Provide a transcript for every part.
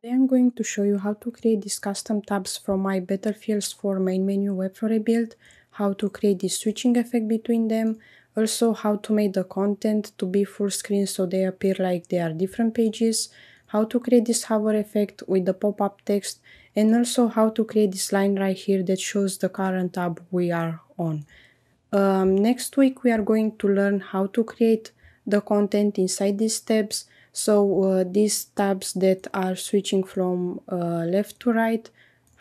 Today I'm going to show you how to create these custom tabs from my Battlefields 4 main menu WebFlora build, how to create the switching effect between them, also how to make the content to be full screen so they appear like they are different pages, how to create this hover effect with the pop-up text, and also how to create this line right here that shows the current tab we are on. Um, next week we are going to learn how to create the content inside these tabs, so uh, these tabs that are switching from uh, left to right,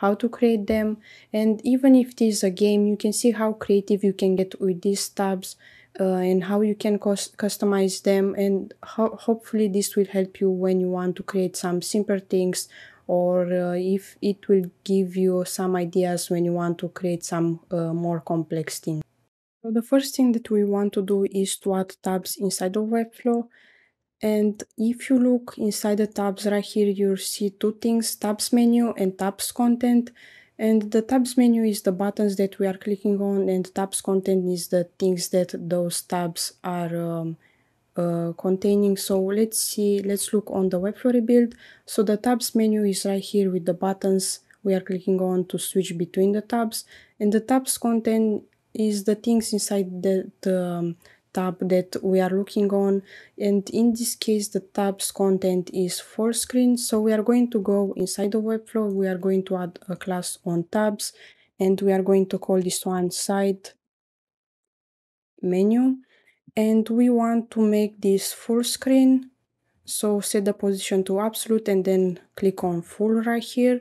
how to create them. And even if it is a game, you can see how creative you can get with these tabs uh, and how you can customize them and ho hopefully this will help you when you want to create some simpler things or uh, if it will give you some ideas when you want to create some uh, more complex things. So the first thing that we want to do is to add tabs inside of Webflow. And if you look inside the tabs right here, you'll see two things, tabs menu and tabs content. And the tabs menu is the buttons that we are clicking on and tabs content is the things that those tabs are um, uh, containing. So let's see, let's look on the Webflow build. So the tabs menu is right here with the buttons we are clicking on to switch between the tabs. And the tabs content is the things inside the, um, tab that we are looking on and in this case the tab's content is full screen so we are going to go inside the webflow we are going to add a class on tabs and we are going to call this one side menu and we want to make this full screen so set the position to absolute and then click on full right here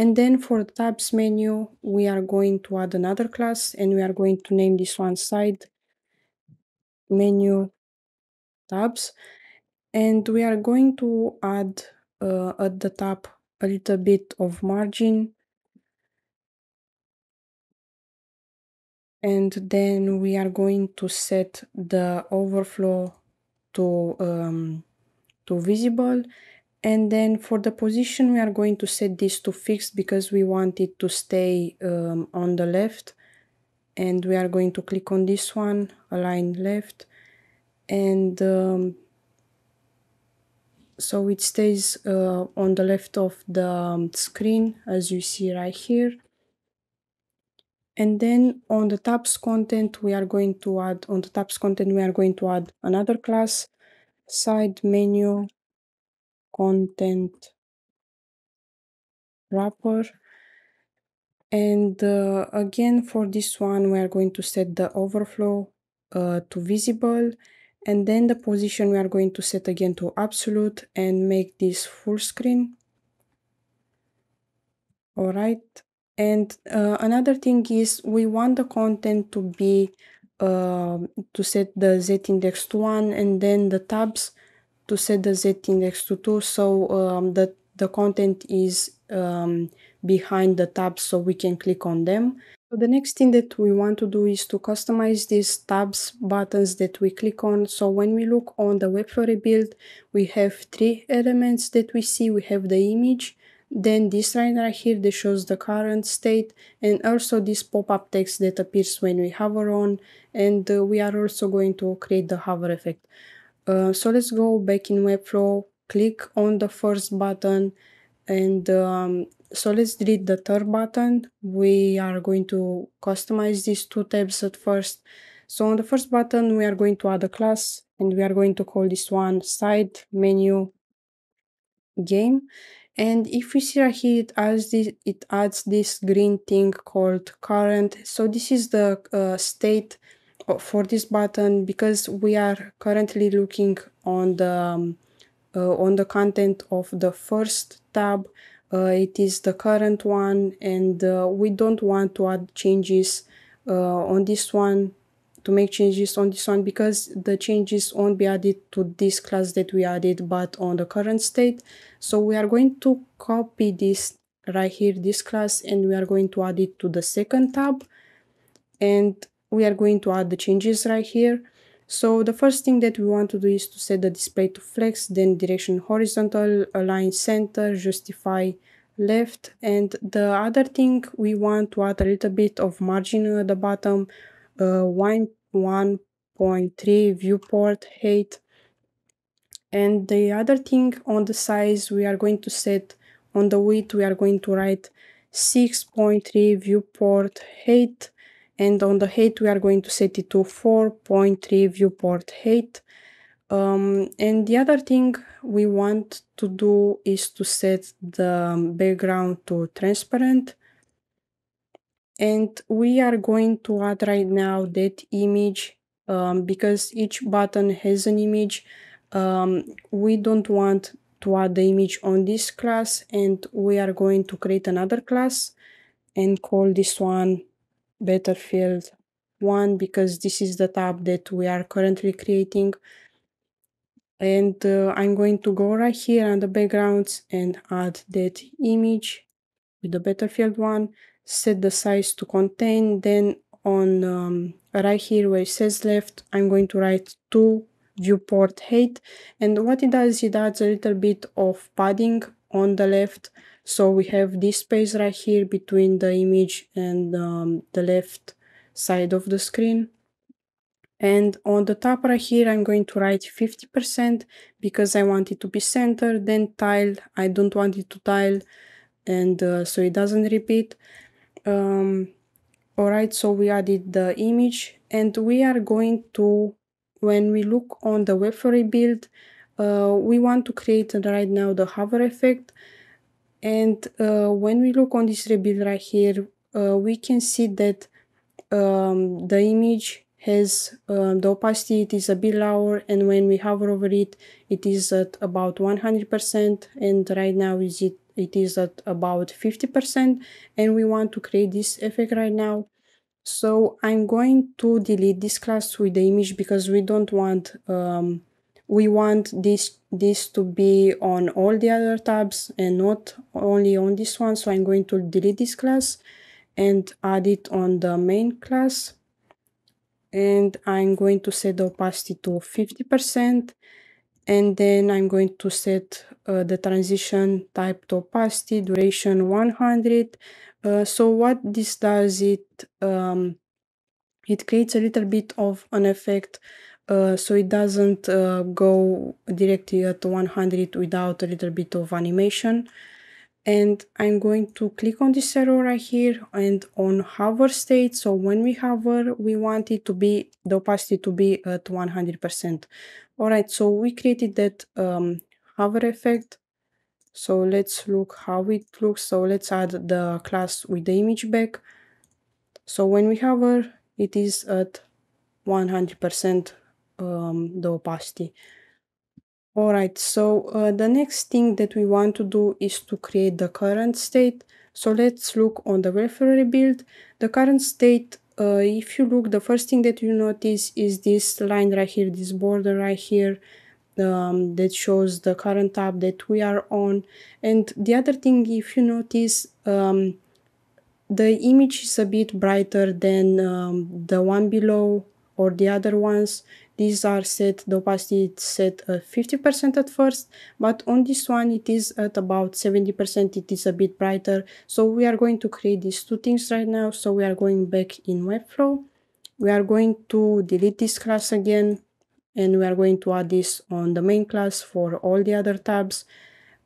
and then for the tabs menu we are going to add another class and we are going to name this one side menu tabs and we are going to add uh, at the top a little bit of margin and then we are going to set the overflow to um, to visible and then for the position we are going to set this to fixed because we want it to stay um, on the left and we are going to click on this one align left and um, so it stays uh, on the left of the um, screen as you see right here and then on the tabs content we are going to add on the tabs content we are going to add another class side menu content wrapper and uh, again, for this one, we are going to set the overflow uh, to visible. And then the position we are going to set again to absolute and make this full screen. All right. And uh, another thing is we want the content to be um, to set the Z index to one and then the tabs to set the Z index to two. So um, that the content is um, behind the tabs so we can click on them. So the next thing that we want to do is to customize these tabs buttons that we click on. So when we look on the Webflow build, we have three elements that we see. We have the image, then this line right here that shows the current state and also this pop-up text that appears when we hover on and uh, we are also going to create the hover effect. Uh, so let's go back in Webflow, click on the first button and um, so let's delete the third button. We are going to customize these two tabs at first. So on the first button, we are going to add a class and we are going to call this one side menu game. And if we see right here, it adds this, it adds this green thing called current. So this is the uh, state for this button because we are currently looking on the um, uh, on the content of the first tab. Uh, it is the current one and uh, we don't want to add changes on this one to make changes on this one because the changes won't be added to this class that we added but on the current state so we are going to copy this right here this class and we are going to add it to the second tab and we are going to add the changes right here so the first thing that we want to do is to set the display to flex, then direction horizontal, align center, justify left. And the other thing we want to add a little bit of margin at the bottom, uh, 1.3 viewport height. And the other thing on the size we are going to set on the width, we are going to write 6.3 viewport height and on the height, we are going to set it to 4.3 viewport height. Um, and the other thing we want to do is to set the background to transparent. And we are going to add right now that image um, because each button has an image. Um, we don't want to add the image on this class and we are going to create another class and call this one Battlefield 1 because this is the tab that we are currently creating. And uh, I'm going to go right here on the backgrounds and add that image with the Battlefield 1, set the size to contain, then on um, right here where it says left, I'm going to write 2 viewport height. And what it does, it adds a little bit of padding on the left so we have this space right here between the image and um, the left side of the screen. And on the top right here, I'm going to write 50% because I want it to be centered, then tile. I don't want it to tile and uh, so it doesn't repeat. Um, all right, so we added the image and we are going to, when we look on the web for build, uh, we want to create right now the hover effect. And uh, when we look on this rebuild right here, uh, we can see that um, the image has um, the opacity it is a bit lower and when we hover over it it is at about 100% and right now is it it is at about 50% and we want to create this effect right now so I'm going to delete this class with the image because we don't want um, we want this this to be on all the other tabs and not only on this one so i'm going to delete this class and add it on the main class and i'm going to set the opacity to 50 percent and then i'm going to set uh, the transition type to opacity duration 100 uh, so what this does it um, it creates a little bit of an effect uh, so it doesn't uh, go directly at 100 without a little bit of animation. And I'm going to click on this arrow right here and on hover state. So when we hover, we want it to be, the opacity to be at 100%. All right, so we created that um, hover effect. So let's look how it looks. So let's add the class with the image back. So when we hover, it is at 100% um, opacity. Alright, so uh, the next thing that we want to do is to create the current state. So let's look on the welfare build. The current state, uh, if you look, the first thing that you notice is this line right here, this border right here. Um, that shows the current tab that we are on and the other thing if you notice um, the image is a bit brighter than um, the one below or the other ones these are set, the opacity is set at 50% at first, but on this one it is at about 70%, it is a bit brighter. So we are going to create these two things right now. So we are going back in Webflow. We are going to delete this class again, and we are going to add this on the main class for all the other tabs.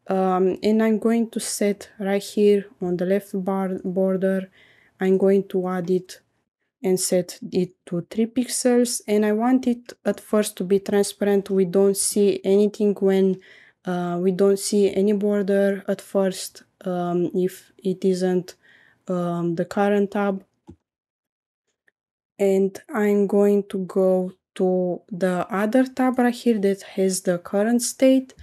Um, and I'm going to set right here on the left bar border, I'm going to add it and set it to 3 pixels and I want it at first to be transparent we don't see anything when uh, we don't see any border at first um, if it isn't um, the current tab and I'm going to go to the other tab right here that has the current state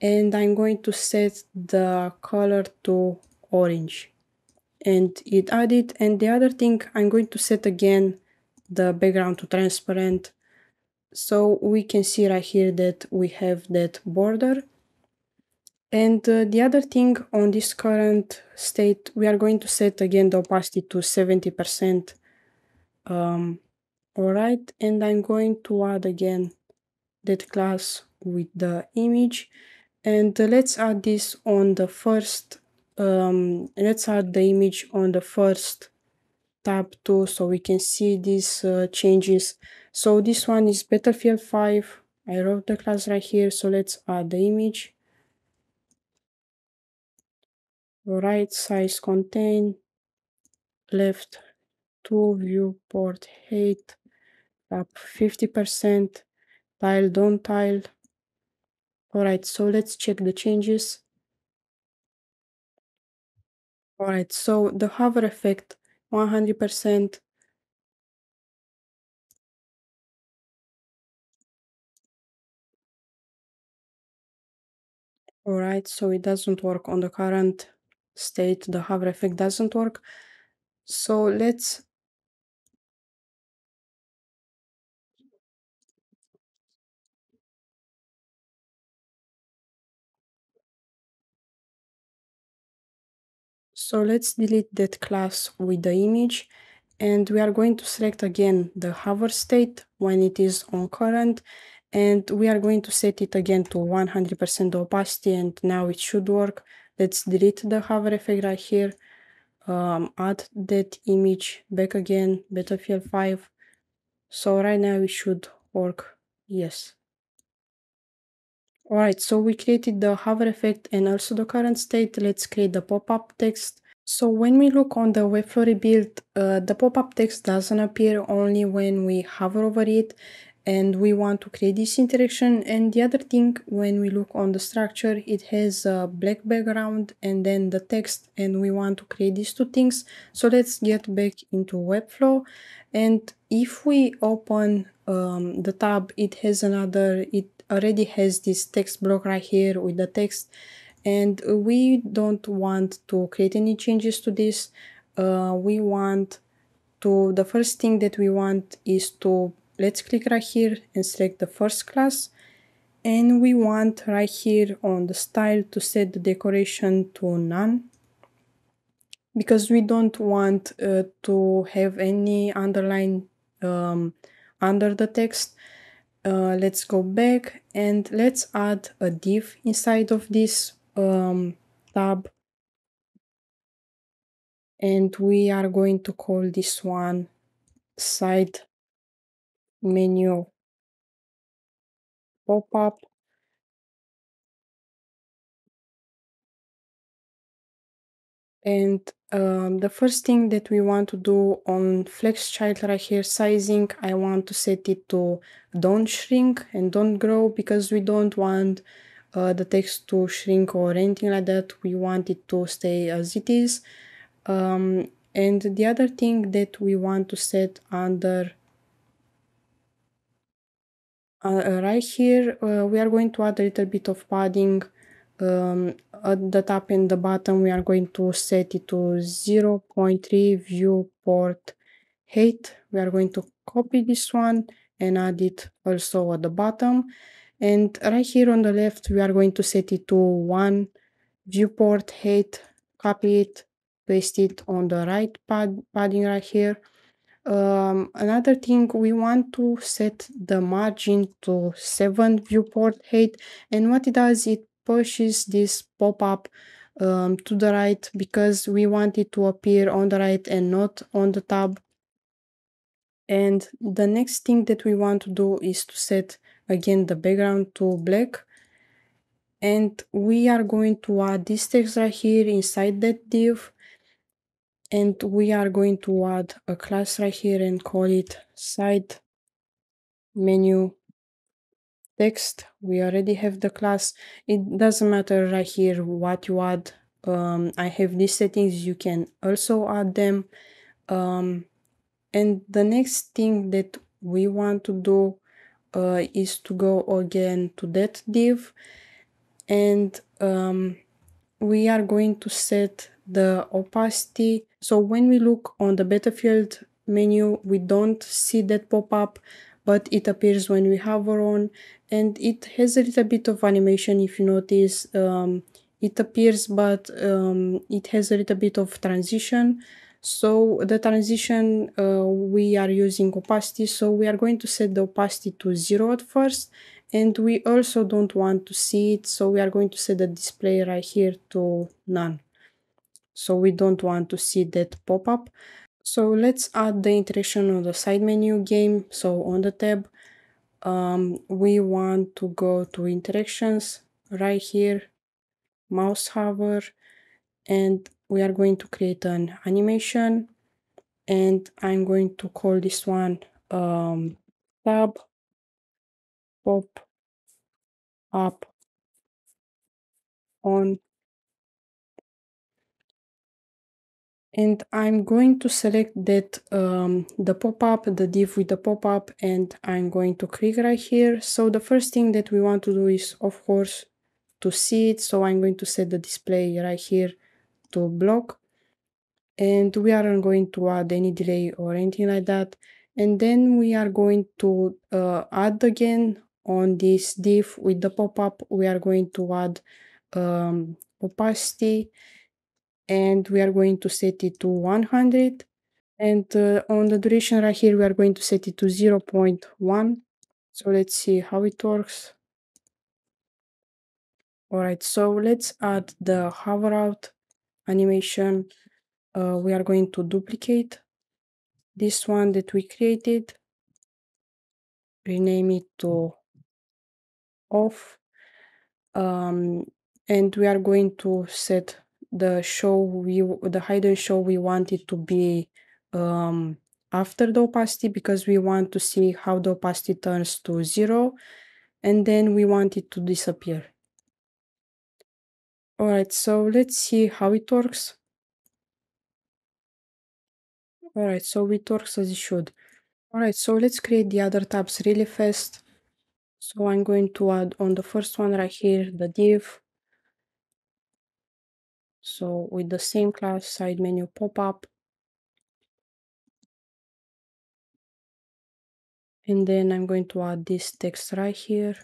and I'm going to set the color to orange and it added. And the other thing, I'm going to set again the background to transparent. So we can see right here that we have that border. And uh, the other thing on this current state, we are going to set again the opacity to 70%. Um, all right, and I'm going to add again that class with the image. And uh, let's add this on the first um, let's add the image on the first tab too so we can see these uh, changes so this one is battlefield 5 i wrote the class right here so let's add the image right size contain left to viewport height up 50% don't tile. all right so let's check the changes all right, so the hover effect, 100%. All right, so it doesn't work on the current state, the hover effect doesn't work. So let's So let's delete that class with the image and we are going to select again the hover state when it is on current and we are going to set it again to 100% opacity and now it should work. Let's delete the hover effect right here, um, add that image back again, Battlefield 5. So right now it should work, yes. All right, so we created the hover effect and also the current state. Let's create the pop-up text. So when we look on the Webflow rebuild, uh, the pop-up text doesn't appear only when we hover over it and we want to create this interaction. And the other thing, when we look on the structure, it has a black background and then the text and we want to create these two things. So let's get back into Webflow. And if we open um, the tab, it has another, it already has this text block right here with the text and we don't want to create any changes to this uh, we want to the first thing that we want is to let's click right here and select the first class and we want right here on the style to set the decoration to none because we don't want uh, to have any underline um, under the text uh, let's go back and let's add a div inside of this um, tab and we are going to call this one side menu pop-up and um, the first thing that we want to do on flex child right here sizing, I want to set it to don't shrink and don't grow because we don't want uh, the text to shrink or anything like that. We want it to stay as it is. Um, and the other thing that we want to set under uh, right here, uh, we are going to add a little bit of padding um, at uh, the top and the bottom we are going to set it to 0 0.3 viewport height we are going to copy this one and add it also at the bottom and right here on the left we are going to set it to one viewport height copy it paste it on the right pad padding right here um, another thing we want to set the margin to 7 viewport height and what it does it Pushes this pop-up um, to the right because we want it to appear on the right and not on the tab. And the next thing that we want to do is to set again the background to black. And we are going to add this text right here inside that div. And we are going to add a class right here and call it side menu text. We already have the class. It doesn't matter right here what you add. Um, I have these settings. You can also add them. Um, and the next thing that we want to do uh, is to go again to that div and um, we are going to set the opacity so when we look on the battlefield menu we don't see that pop-up but it appears when we hover on and it has a little bit of animation if you notice um, it appears but um, it has a little bit of transition so the transition uh, we are using opacity so we are going to set the opacity to zero at first and we also don't want to see it so we are going to set the display right here to none so we don't want to see that pop-up so let's add the interaction on the side menu game. So on the tab, um, we want to go to interactions right here, mouse hover, and we are going to create an animation and I'm going to call this one um, tab pop up on and I'm going to select that um, the pop-up, the div with the pop-up, and I'm going to click right here. So the first thing that we want to do is, of course, to see it. So I'm going to set the display right here to block. And we aren't going to add any delay or anything like that. And then we are going to uh, add again on this div with the pop-up, we are going to add um, opacity and we are going to set it to 100 and uh, on the duration right here we are going to set it to 0 0.1 so let's see how it works all right so let's add the hover out animation uh, we are going to duplicate this one that we created rename it to off um, and we are going to set the show we the hidden show we want it to be um, after the opacity because we want to see how the opacity turns to zero and then we want it to disappear. Alright, so let's see how it works. Alright, so it works as it should. Alright, so let's create the other tabs really fast. So I'm going to add on the first one right here, the div. So with the same class side menu pop-up, and then I'm going to add this text right here,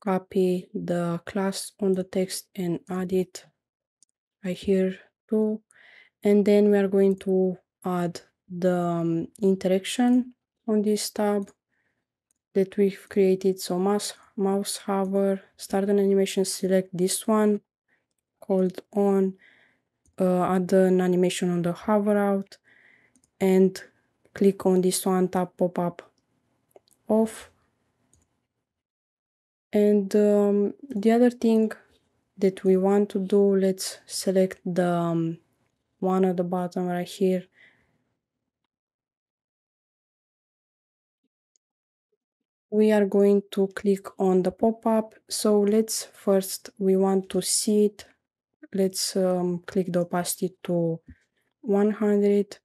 copy the class on the text and add it right here too. And then we are going to add the um, interaction on this tab that we've created. So mouse, mouse hover, start an animation, select this one, hold on, uh, add an animation on the hover out and click on this one tab pop-up off. And um, the other thing that we want to do, let's select the um, one at the bottom right here we are going to click on the pop-up so let's first we want to see it Let's um, click the opacity to 100.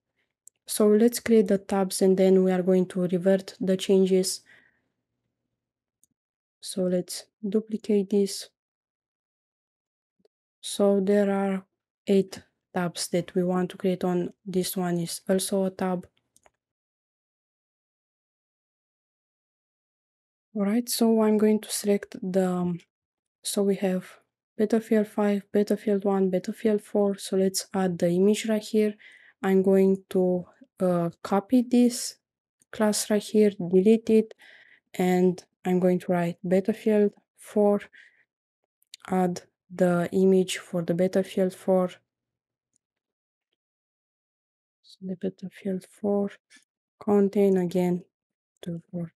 So let's create the tabs and then we are going to revert the changes. So let's duplicate this. So there are eight tabs that we want to create on. This one is also a tab. Alright, so I'm going to select the, um, so we have Battlefield 5, Battlefield 1, Battlefield 4. So let's add the image right here. I'm going to uh, copy this class right here, delete it, and I'm going to write Battlefield 4, add the image for the Battlefield 4, so the Battlefield 4, contain again the word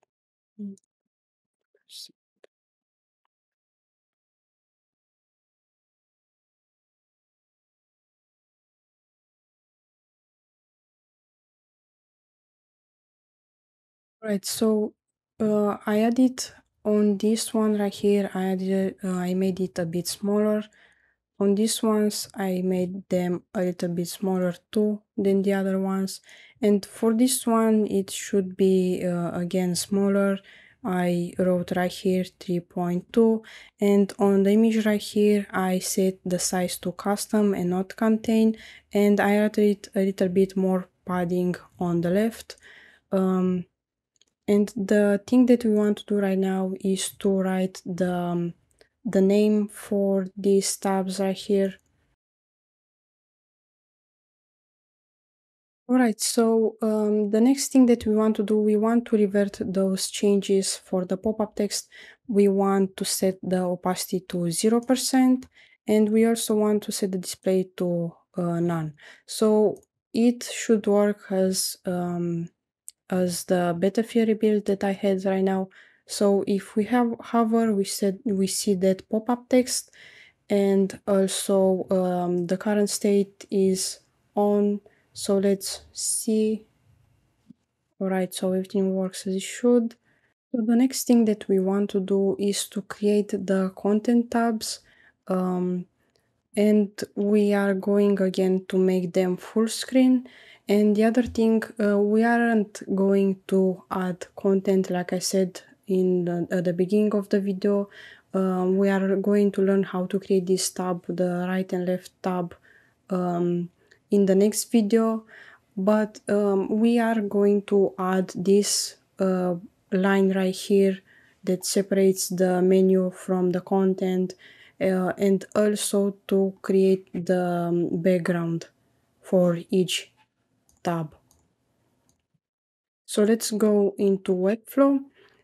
Right, so uh, I added on this one right here. I added, uh, I made it a bit smaller. On these ones, I made them a little bit smaller too than the other ones. And for this one, it should be uh, again smaller. I wrote right here 3.2 and on the image right here I set the size to custom and not contain and I added a little bit more padding on the left. Um, and the thing that we want to do right now is to write the, um, the name for these tabs right here. Alright, so um, the next thing that we want to do, we want to revert those changes for the pop-up text. We want to set the opacity to 0% and we also want to set the display to uh, none. So it should work as um, as the beta theory build that I had right now. So if we have hover, we said we see that pop-up text and also um, the current state is on. So let's see. All right, so everything works as it should. So the next thing that we want to do is to create the content tabs um, and we are going again to make them full screen and the other thing, uh, we aren't going to add content, like I said in the, at the beginning of the video. Um, we are going to learn how to create this tab, the right and left tab, um, in the next video. But um, we are going to add this uh, line right here that separates the menu from the content uh, and also to create the um, background for each tab. So let's go into workflow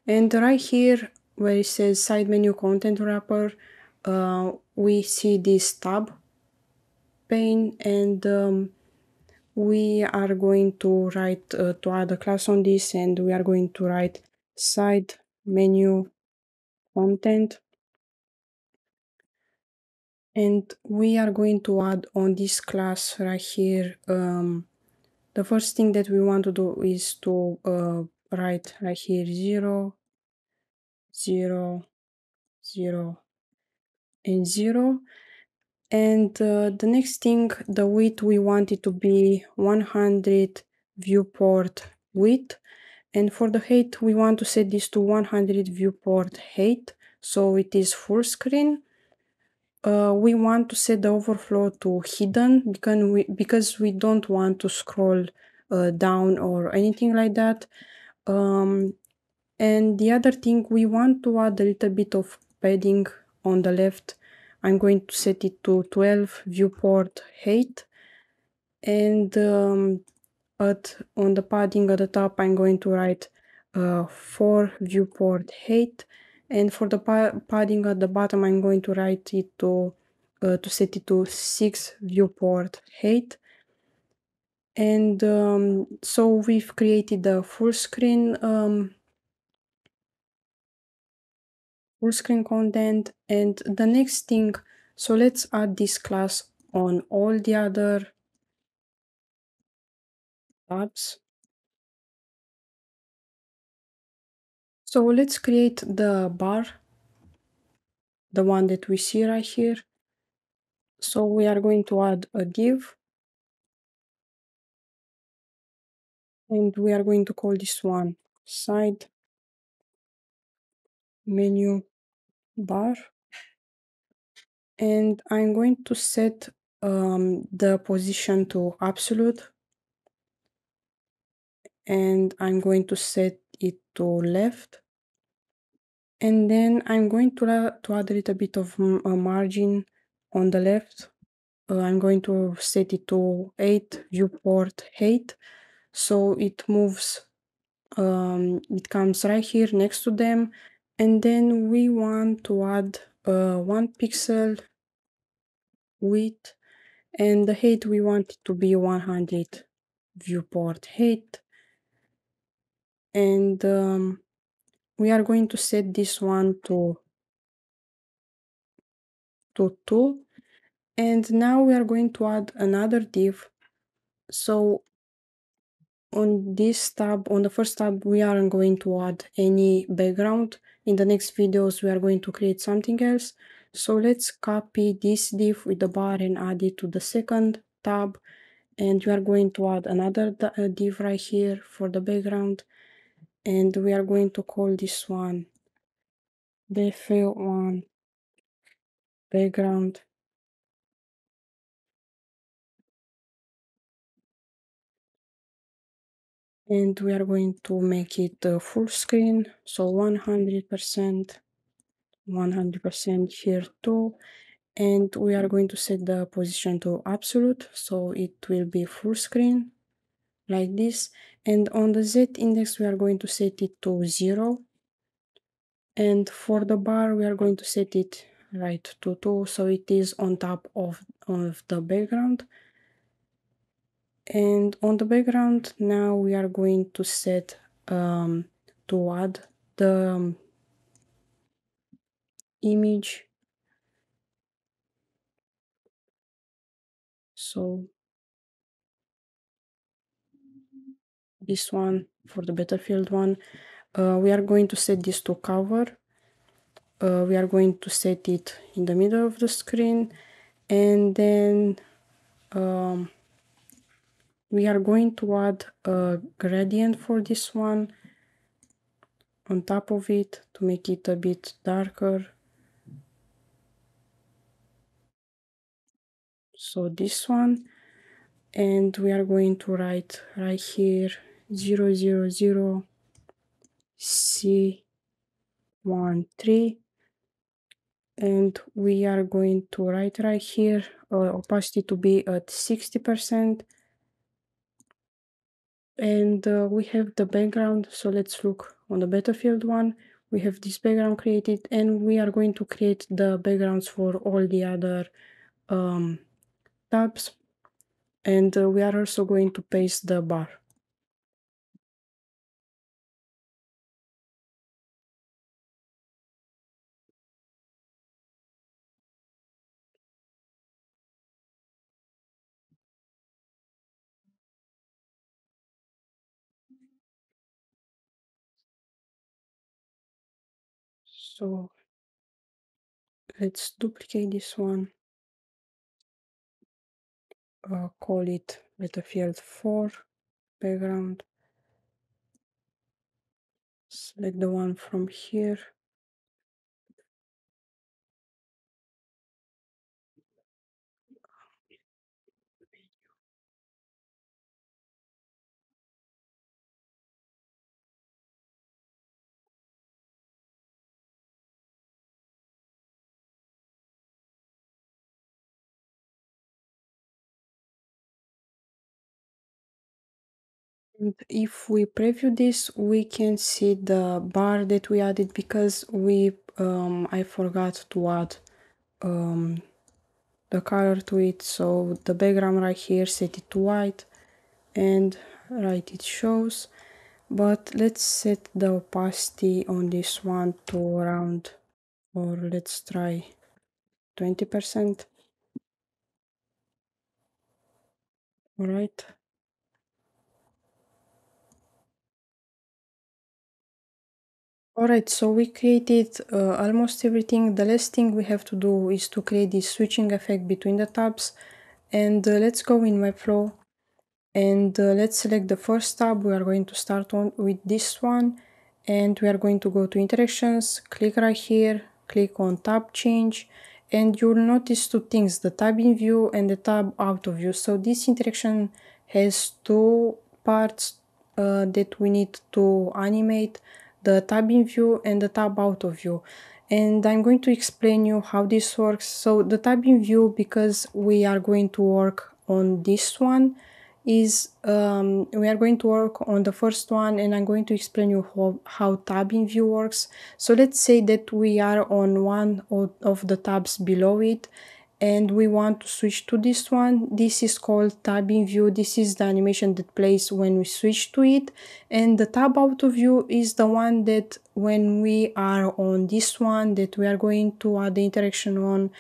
and right here where it says side menu content wrapper, uh, we see this tab pane and um, we are going to write uh, to add a class on this and we are going to write side menu content and we are going to add on this class right here um, the first thing that we want to do is to uh, write right here 0 0 0 and 0 and uh, the next thing the width we want it to be 100 viewport width and for the height we want to set this to 100 viewport height so it is full screen uh, we want to set the overflow to hidden because we, because we don't want to scroll uh, down or anything like that. Um, and the other thing, we want to add a little bit of padding on the left. I'm going to set it to 12 viewport height. And um, at on the padding at the top, I'm going to write uh, 4 viewport height and for the padding at the bottom, I'm going to write it to, uh, to set it to 6 viewport height. And um, so we've created the full screen um, full screen content. And the next thing, so let's add this class on all the other tabs So let's create the bar, the one that we see right here. So we are going to add a div. And we are going to call this one side menu bar. And I'm going to set um, the position to absolute. And I'm going to set it to left and then I'm going to, to add a little bit of a uh, margin on the left. Uh, I'm going to set it to 8, viewport 8. So it moves, um, it comes right here next to them. And then we want to add uh, 1 pixel width and the height we want it to be 100 viewport height and um, we are going to set this one to, to 2 and now we are going to add another div so on this tab on the first tab we aren't going to add any background in the next videos we are going to create something else so let's copy this div with the bar and add it to the second tab and we are going to add another uh, div right here for the background and we are going to call this one the fill one background and we are going to make it uh, full screen so 100% 100% here too and we are going to set the position to absolute so it will be full screen like this and on the z index we are going to set it to 0 and for the bar we are going to set it right to 2 so it is on top of, of the background and on the background now we are going to set um, to add the um, image so this one for the battlefield one uh, we are going to set this to cover uh, we are going to set it in the middle of the screen and then um, we are going to add a gradient for this one on top of it to make it a bit darker so this one and we are going to write right here zero zero zero C one three and we are going to write right here uh, opacity to be at 60% and uh, we have the background so let's look on the battlefield one we have this background created and we are going to create the backgrounds for all the other um, tabs and uh, we are also going to paste the bar So let's duplicate this one. Uh, call it Battlefield 4 background. Select the one from here And if we preview this, we can see the bar that we added because we um, I forgot to add um, the color to it. So the background right here, set it to white and right it shows. But let's set the opacity on this one to around or let's try 20%. All right. Alright, so we created uh, almost everything. The last thing we have to do is to create this switching effect between the tabs. And uh, let's go in my flow and uh, let's select the first tab. We are going to start on with this one and we are going to go to interactions, click right here, click on tab change and you'll notice two things, the tab in view and the tab out of view. So this interaction has two parts uh, that we need to animate the tab in view and the tab out of view and I'm going to explain you how this works. So the tab in view, because we are going to work on this one, is um, we are going to work on the first one and I'm going to explain you how, how tab in view works. So let's say that we are on one of the tabs below it and we want to switch to this one this is called tabbing view this is the animation that plays when we switch to it and the tab out of view is the one that when we are on this one that we are going to add the interaction on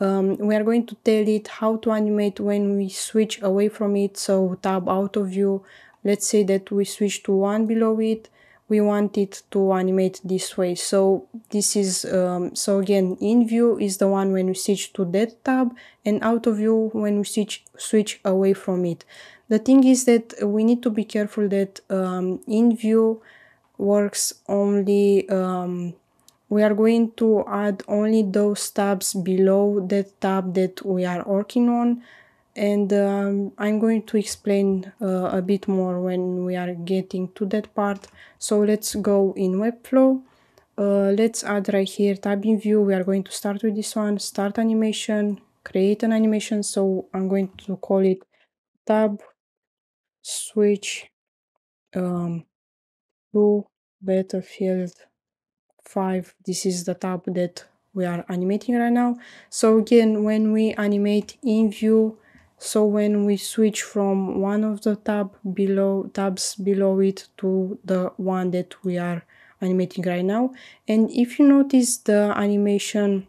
um, we are going to tell it how to animate when we switch away from it so tab out of view let's say that we switch to one below it we want it to animate this way. So this is, um, so again, in view is the one when we switch to that tab and out of view when we switch, switch away from it. The thing is that we need to be careful that um, in view works only, um, we are going to add only those tabs below that tab that we are working on and um, I'm going to explain uh, a bit more when we are getting to that part. So let's go in Webflow. Uh, let's add right here tab in view. We are going to start with this one, start animation, create an animation. So I'm going to call it tab switch um, to battlefield 5. This is the tab that we are animating right now. So again, when we animate in view, so when we switch from one of the tab below tabs below it to the one that we are animating right now. And if you notice the animation,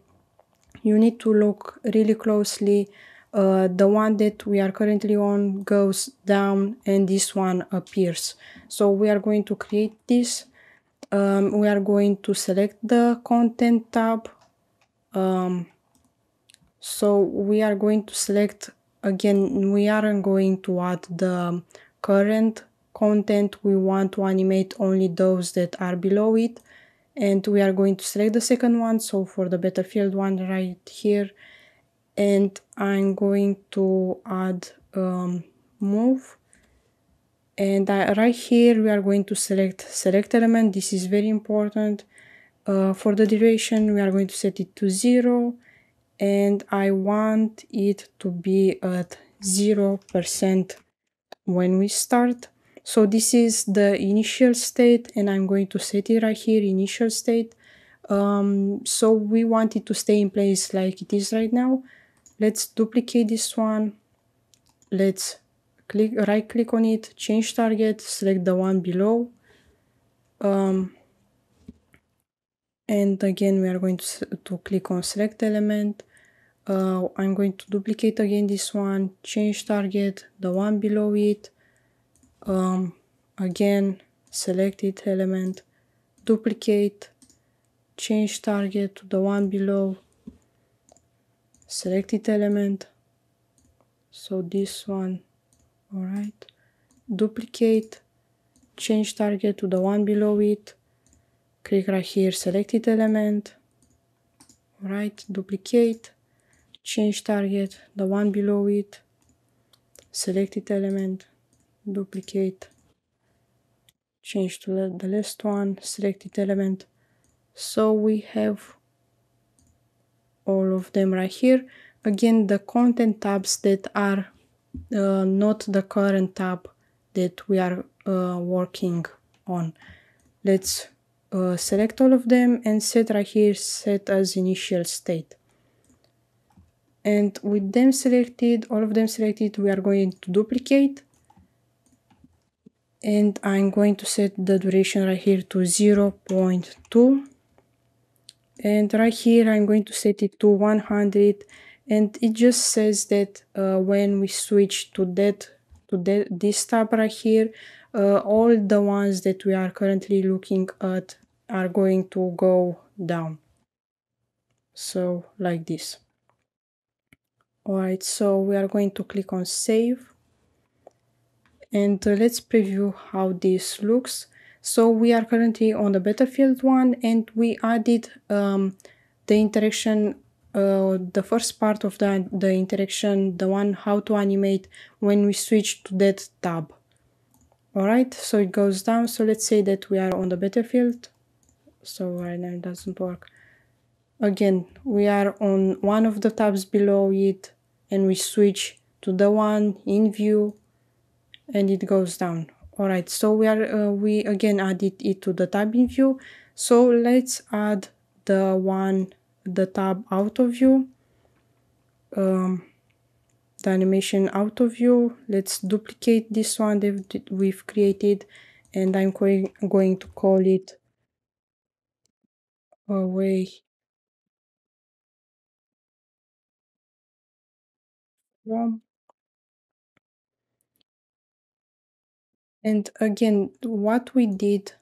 you need to look really closely. Uh, the one that we are currently on goes down and this one appears. So we are going to create this. Um, we are going to select the content tab. Um, so we are going to select again, we aren't going to add the current content. We want to animate only those that are below it. And we are going to select the second one. So for the Battlefield one right here, and I'm going to add um, move and I, uh, right here we are going to select select element this is very important uh, for the duration we are going to set it to zero and I want it to be at 0% when we start. So this is the initial state and I'm going to set it right here, initial state. Um, so we want it to stay in place like it is right now. Let's duplicate this one. Let's click right click on it, change target, select the one below. Um, and again we are going to, to click on select element uh, I'm going to duplicate again this one, change target, the one below it, um, again, select it element, duplicate, change target to the one below, select it element, so this one, alright, duplicate, change target to the one below it, click right here, select it element, alright, duplicate, change target, the one below it, selected element, duplicate, change to the last one, selected element. So we have all of them right here. Again, the content tabs that are uh, not the current tab that we are uh, working on. Let's uh, select all of them and set right here, set as initial state and with them selected, all of them selected, we are going to duplicate and I'm going to set the duration right here to 0.2 and right here I'm going to set it to 100 and it just says that uh, when we switch to that to that this tab right here uh, all the ones that we are currently looking at are going to go down so like this all right so we are going to click on save and uh, let's preview how this looks so we are currently on the battlefield one and we added um, the interaction uh, the first part of the, the interaction the one how to animate when we switch to that tab all right so it goes down so let's say that we are on the battlefield so right now it doesn't work again we are on one of the tabs below it and we switch to the one in view and it goes down all right so we are uh, we again added it to the tab in view so let's add the one the tab out of view um, the animation out of view let's duplicate this one that we've created and I'm going, going to call it away and again what we did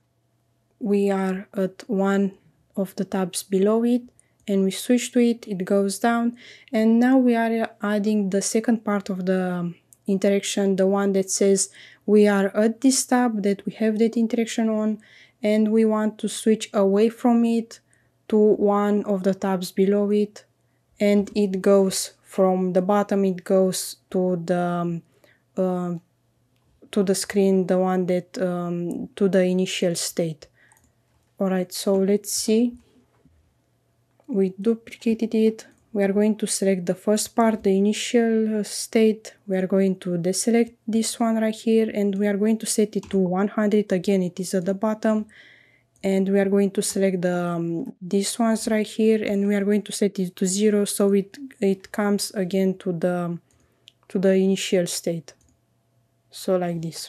we are at one of the tabs below it and we switch to it it goes down and now we are uh, adding the second part of the um, interaction the one that says we are at this tab that we have that interaction on and we want to switch away from it to one of the tabs below it and it goes from the bottom it goes to the um, uh, to the screen the one that um, to the initial state all right so let's see we duplicated it we are going to select the first part the initial uh, state we are going to deselect this one right here and we are going to set it to 100 again it is at the bottom and we are going to select the um, these ones right here and we are going to set it to zero so it it comes again to the to the initial state so like this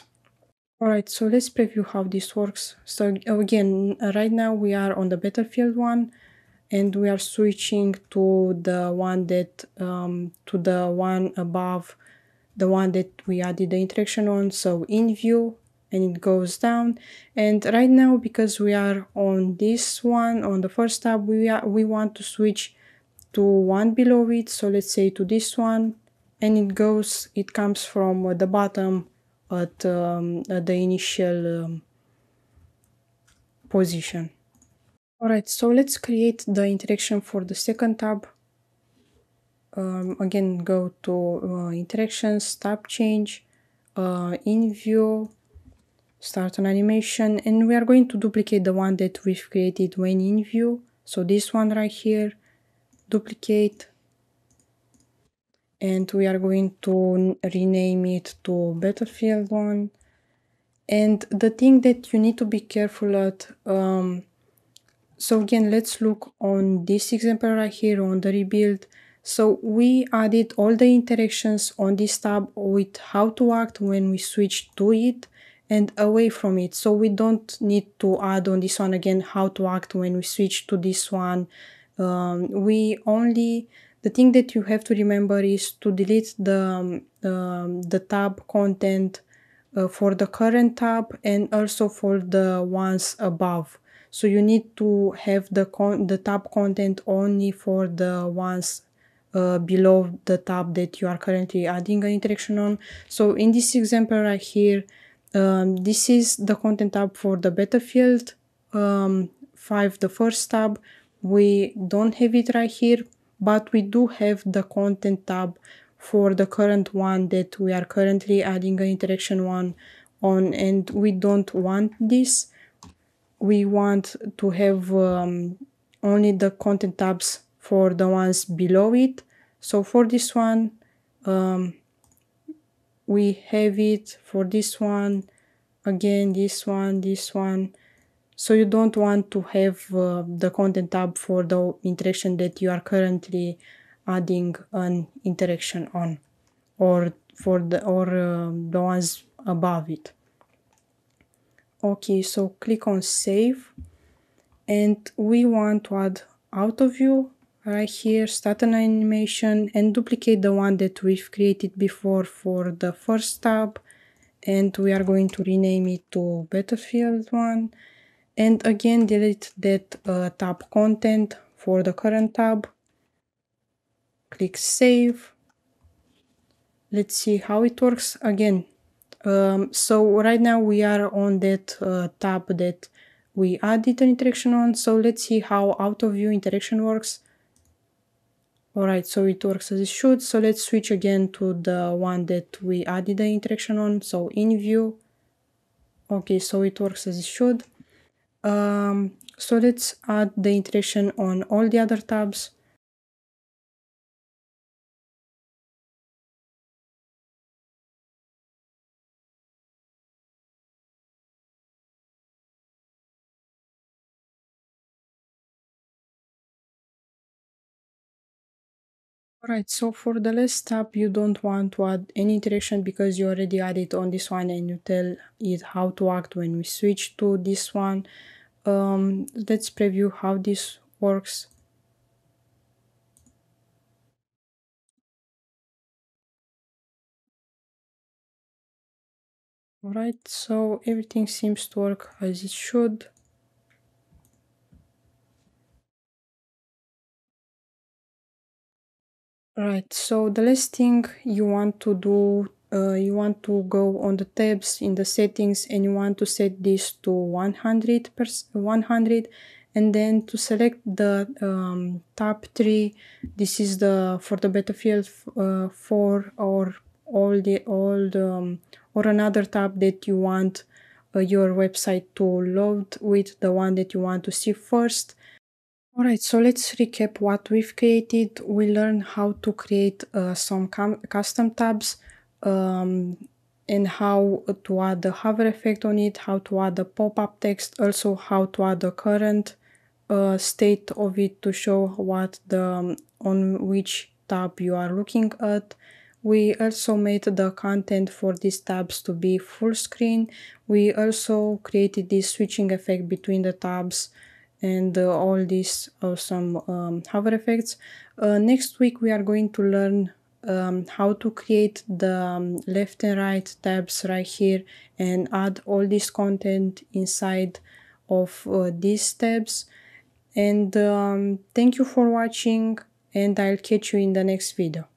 all right so let's preview how this works so again right now we are on the battlefield one and we are switching to the one that um, to the one above the one that we added the interaction on so in view and it goes down and right now because we are on this one on the first tab we are we want to switch to one below it so let's say to this one and it goes it comes from uh, the bottom at, um, at the initial um, position alright so let's create the interaction for the second tab um, again go to uh, interactions tab change uh, in view start an animation and we are going to duplicate the one that we've created when in view so this one right here duplicate and we are going to rename it to battlefield one and the thing that you need to be careful at um, so again let's look on this example right here on the rebuild so we added all the interactions on this tab with how to act when we switch to it and away from it. So we don't need to add on this one again how to act when we switch to this one. Um, we only the thing that you have to remember is to delete um, the um, the tab content uh, for the current tab and also for the ones above. So you need to have the con the tab content only for the ones uh, below the tab that you are currently adding an interaction on. So in this example right here, um, this is the content tab for the battlefield, um, 5 the first tab. We don't have it right here, but we do have the content tab for the current one that we are currently adding an interaction one on and we don't want this. We want to have um, only the content tabs for the ones below it. So for this one, um, we have it for this one again this one this one so you don't want to have uh, the content tab for the interaction that you are currently adding an interaction on or for the or uh, the ones above it okay so click on save and we want to add auto view right here, start an animation and duplicate the one that we've created before for the first tab. And we are going to rename it to Battlefield 1. And again, delete that uh, tab content for the current tab. Click Save. Let's see how it works again. Um, so right now we are on that uh, tab that we added an interaction on. So let's see how out of view interaction works. Alright, so it works as it should. So let's switch again to the one that we added the interaction on. So in view. Okay, so it works as it should. Um, so let's add the interaction on all the other tabs. Right, so for the last tab, you don't want to add any iteration because you already added on this one and you tell it how to act when we switch to this one. Um, let's preview how this works. Alright, so everything seems to work as it should. Right. So the last thing you want to do, uh, you want to go on the tabs in the settings and you want to set this to 100, 100 and then to select the um, top three. This is the for the Battlefield uh, 4 or all the all the, um, or another tab that you want uh, your website to load with the one that you want to see first all right, so let's recap what we've created. We learned how to create uh, some custom tabs um, and how to add the hover effect on it, how to add the pop-up text, also how to add the current uh, state of it to show what the um, on which tab you are looking at. We also made the content for these tabs to be full screen. We also created this switching effect between the tabs and uh, all these awesome uh, um, hover effects. Uh, next week we are going to learn um, how to create the um, left and right tabs right here and add all this content inside of uh, these tabs. And um, thank you for watching and I'll catch you in the next video.